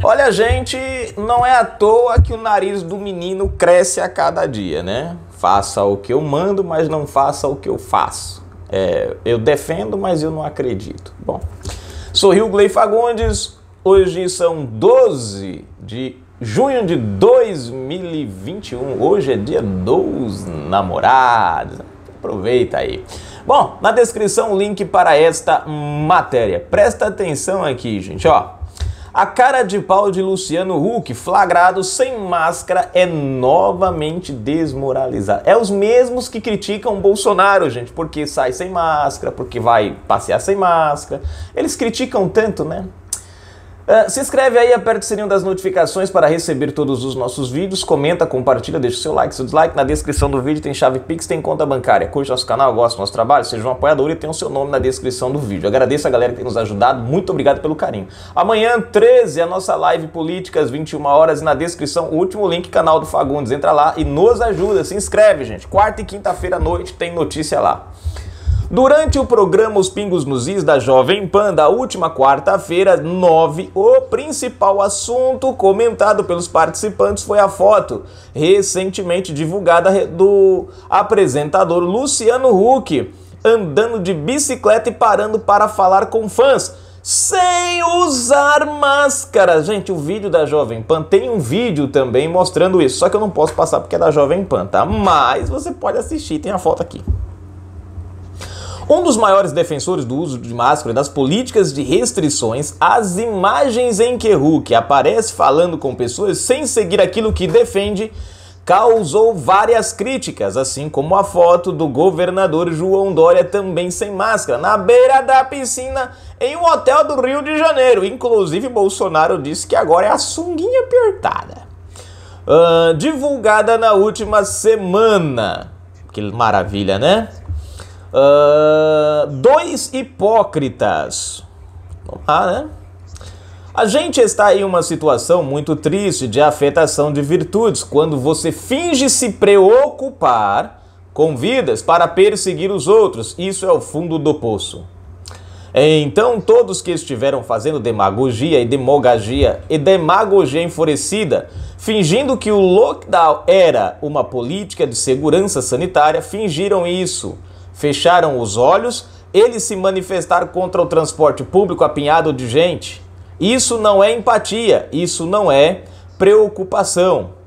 Olha, gente, não é à toa que o nariz do menino cresce a cada dia, né? Faça o que eu mando, mas não faça o que eu faço. É, eu defendo, mas eu não acredito. Bom, sorriu Glei Fagundes. Hoje são 12 de junho de 2021. Hoje é dia dos namorados. Aproveita aí. Bom, na descrição o link para esta matéria. Presta atenção aqui, gente, ó. A cara de pau de Luciano Huck, flagrado sem máscara, é novamente desmoralizada. É os mesmos que criticam Bolsonaro, gente, porque sai sem máscara, porque vai passear sem máscara. Eles criticam tanto, né? É, se inscreve aí, aperta o sininho das notificações para receber todos os nossos vídeos. Comenta, compartilha, deixa o seu like, seu dislike. Na descrição do vídeo tem chave Pix, tem conta bancária. Curte nosso canal, gosta do nosso trabalho, seja um apoiador e tem o seu nome na descrição do vídeo. Agradeço a galera que tem nos ajudado, muito obrigado pelo carinho. Amanhã, 13, a nossa live política, às 21 horas, e na descrição, o último link, canal do Fagundes. Entra lá e nos ajuda, se inscreve, gente. Quarta e quinta-feira à noite tem notícia lá. Durante o programa Os Pingos nos Is da Jovem Pan, da última quarta-feira, 9, o principal assunto comentado pelos participantes foi a foto recentemente divulgada do apresentador Luciano Huck andando de bicicleta e parando para falar com fãs. Sem usar máscara. Gente, o vídeo da Jovem Pan tem um vídeo também mostrando isso. Só que eu não posso passar porque é da Jovem Pan, tá? Mas você pode assistir, tem a foto aqui. Um dos maiores defensores do uso de máscara e das políticas de restrições, as imagens em que Hulk aparece falando com pessoas sem seguir aquilo que defende causou várias críticas, assim como a foto do governador João Dória também sem máscara, na beira da piscina, em um hotel do Rio de Janeiro. Inclusive, Bolsonaro disse que agora é a sunguinha apertada. Uh, divulgada na última semana. Que maravilha, né? Uh, dois hipócritas. Vamos lá, né? A gente está em uma situação muito triste de afetação de virtudes quando você finge se preocupar com vidas para perseguir os outros. Isso é o fundo do poço. Então, todos que estiveram fazendo demagogia e demagogia e demagogia enfurecida, fingindo que o lockdown era uma política de segurança sanitária, fingiram isso fecharam os olhos, eles se manifestaram contra o transporte público apinhado de gente. Isso não é empatia, isso não é preocupação.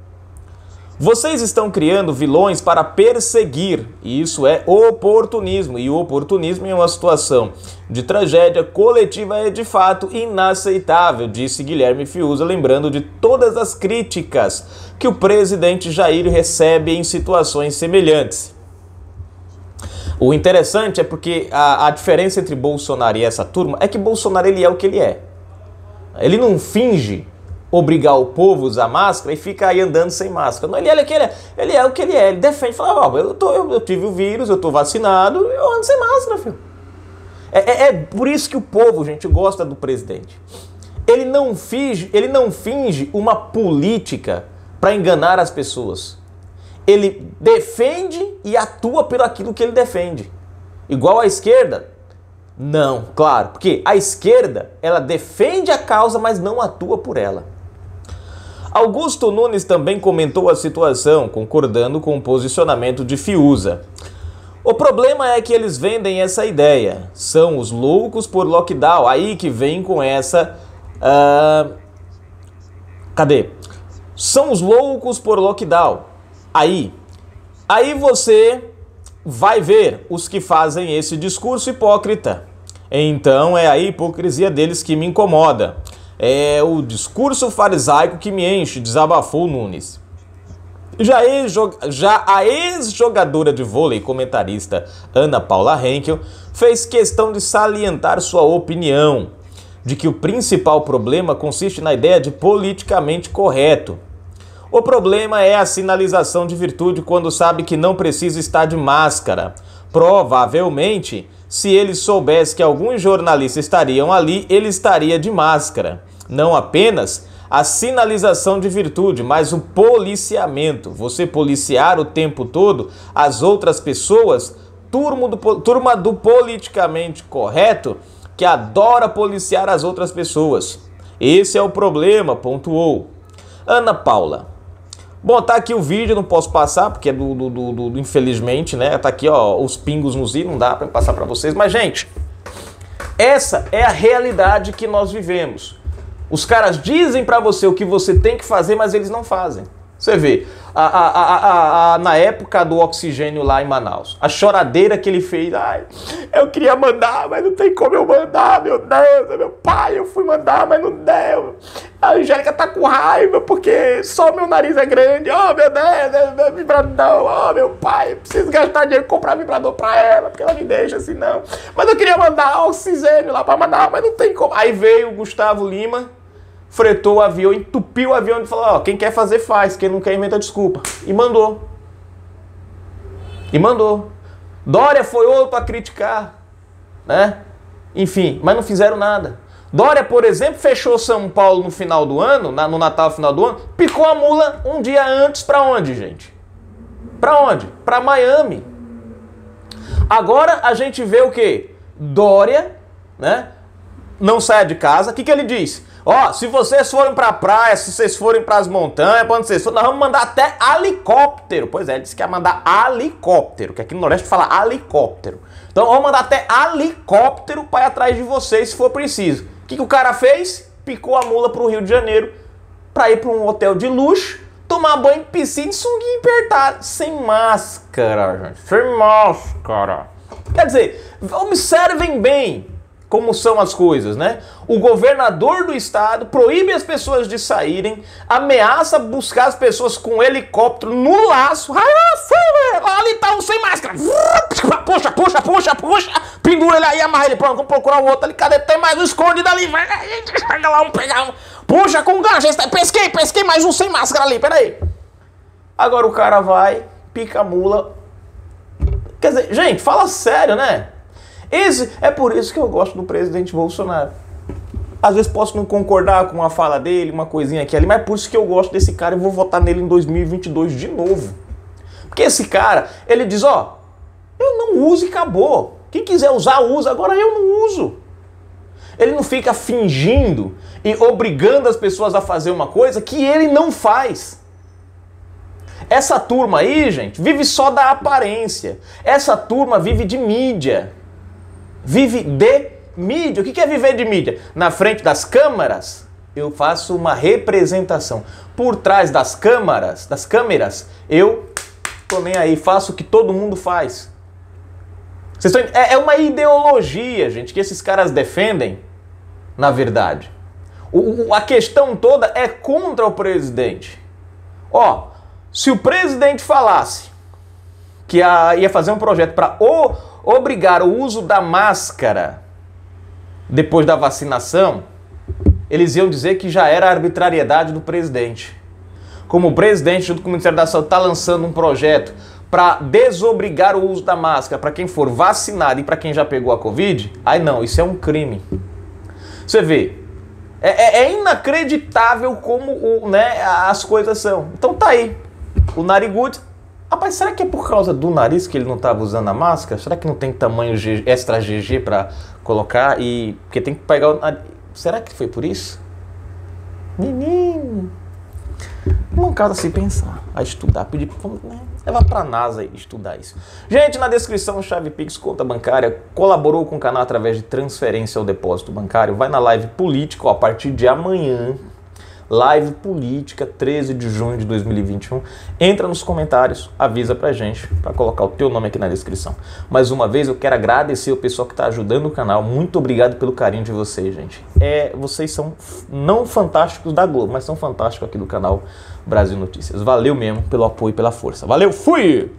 Vocês estão criando vilões para perseguir, e isso é oportunismo. E o oportunismo em uma situação de tragédia coletiva é de fato inaceitável, disse Guilherme Fiuza, lembrando de todas as críticas que o presidente Jair recebe em situações semelhantes. O interessante é porque a, a diferença entre Bolsonaro e essa turma é que Bolsonaro ele é o que ele é. Ele não finge obrigar o povo a usar máscara e fica aí andando sem máscara. Não, ele, é, ele, é, ele é o que ele é, ele defende, fala, ó, oh, eu, eu, eu, tive o vírus, eu tô vacinado, eu ando sem máscara, filho. É, é, é por isso que o povo, gente, gosta do presidente. Ele não finge, ele não finge uma política para enganar as pessoas ele defende e atua pelo aquilo que ele defende. Igual à esquerda? Não, claro, porque a esquerda, ela defende a causa, mas não atua por ela. Augusto Nunes também comentou a situação, concordando com o posicionamento de Fiuza. O problema é que eles vendem essa ideia. São os loucos por lockdown, aí que vem com essa. Uh... Cadê? São os loucos por lockdown aí. Aí você vai ver os que fazem esse discurso hipócrita. Então é a hipocrisia deles que me incomoda. É o discurso farisaico que me enche, desabafou Nunes. Já, ex já a ex-jogadora de vôlei comentarista Ana Paula Henkel fez questão de salientar sua opinião de que o principal problema consiste na ideia de politicamente correto, o problema é a sinalização de virtude quando sabe que não precisa estar de máscara. Provavelmente, se ele soubesse que alguns jornalistas estariam ali, ele estaria de máscara. Não apenas a sinalização de virtude, mas o policiamento. Você policiar o tempo todo as outras pessoas, turma do, turma do politicamente correto, que adora policiar as outras pessoas. Esse é o problema, pontuou. Ana Paula, Bom, tá aqui o vídeo, não posso passar, porque é do, do, do, do infelizmente, né? Tá aqui, ó, os pingos nos i, não dá para passar para vocês. Mas, gente, essa é a realidade que nós vivemos. Os caras dizem para você o que você tem que fazer, mas eles não fazem. Você vê, a, a, a, na época do oxigênio lá em Manaus, a choradeira que ele fez, ai, eu queria mandar, mas não tem como eu mandar, meu Deus, é meu pai, eu fui mandar, mas não deu. A Angélica tá com raiva porque só meu nariz é grande, oh meu Deus, é vibrador, é, oh meu pai, preciso gastar dinheiro comprar vibrador pra ela, porque ela me deixa assim não. Mas eu queria mandar oxigênio lá pra Manaus, mas não tem como. Aí veio o Gustavo Lima fretou o avião, entupiu o avião e falou: ó, quem quer fazer, faz, quem não quer, inventa desculpa. E mandou. E mandou. Dória foi outro para criticar, né? Enfim, mas não fizeram nada. Dória, por exemplo, fechou São Paulo no final do ano, na, no Natal final do ano, picou a mula um dia antes para onde, gente? Para onde? Para Miami. Agora a gente vê o que? Dória, né? Não sai de casa. O que, que ele diz? Ó, se vocês forem pra praia, se vocês forem pras montanhas, quando vocês forem, nós vamos mandar até helicóptero. Pois é, ele disse que ia mandar helicóptero, que aqui no Nordeste fala helicóptero. Então vamos mandar até helicóptero para ir atrás de vocês se for preciso. O que, que o cara fez? Picou a mula pro Rio de Janeiro para ir para um hotel de luxo, tomar banho em piscina e sunguinho apertado, sem máscara, gente. Sem máscara. Quer dizer, observem bem como são as coisas, né? O governador do estado proíbe as pessoas de saírem, ameaça buscar as pessoas com um helicóptero no laço. Ali ah, tá um sem máscara. Puxa, puxa, puxa, puxa. Pendura ele aí, amarra ele. Pronto, vamos procurar o outro ali. Cadê? Tem mais um esconde dali. Vai, pega lá um, pegar um. Puxa, com gancho. Tá- pesquei, pesquei mais um sem máscara ali. Peraí. Agora o cara vai, pica a mula. Quer dizer, gente, fala sério, né? Esse, é por isso que eu gosto do presidente Bolsonaro. Às vezes posso não concordar com a fala dele, uma coisinha aqui ali, mas é por isso que eu gosto desse cara e vou votar nele em 2022 de novo. Porque esse cara, ele diz, ó, oh, eu não uso e acabou. Quem quiser usar, usa. Agora eu não uso. Ele não fica fingindo e obrigando as pessoas a fazer uma coisa que ele não faz. Essa turma aí, gente, vive só da aparência. Essa turma vive de mídia. Vive de mídia. O que é viver de mídia? Na frente das câmaras, eu faço uma representação. Por trás das câmaras, das câmeras, eu tô nem aí, faço o que todo mundo faz. Vocês estão... É, é, uma ideologia, gente, que esses caras defendem, na verdade. O, a questão toda é contra o presidente. Ó, se o presidente falasse que a, ia fazer um projeto para o obrigar o uso da máscara depois da vacinação, eles iam dizer que já era arbitrariedade do presidente. Como o presidente, junto com o Ministério da Saúde, está lançando um projeto para desobrigar o uso da máscara para quem for vacinado e para quem já pegou a Covid, aí não, isso é um crime. Você vê, é, é, é inacreditável como o, né, as coisas são. Então tá aí, o Narigudo Rapaz, será que é por causa do nariz que ele não estava usando a máscara? Será que não tem tamanho G, extra GG para colocar e porque tem que pegar o nariz. Será que foi por isso? Menino. Não casa se pensar, a estudar, pedir né? levar para a NASA e estudar isso. Gente, na descrição, chave Pix, conta bancária, colaborou com o canal através de transferência ao depósito bancário. Vai na live político a partir de amanhã, live política 13 de junho de 2021. Entra nos comentários, avisa pra gente para colocar o teu nome aqui na descrição. Mais uma vez eu quero agradecer o pessoal que está ajudando o canal. Muito obrigado pelo carinho de vocês, gente. É, vocês são não fantásticos da Globo, mas são fantásticos aqui do canal Brasil Notícias. Valeu mesmo pelo apoio e pela força. Valeu, fui!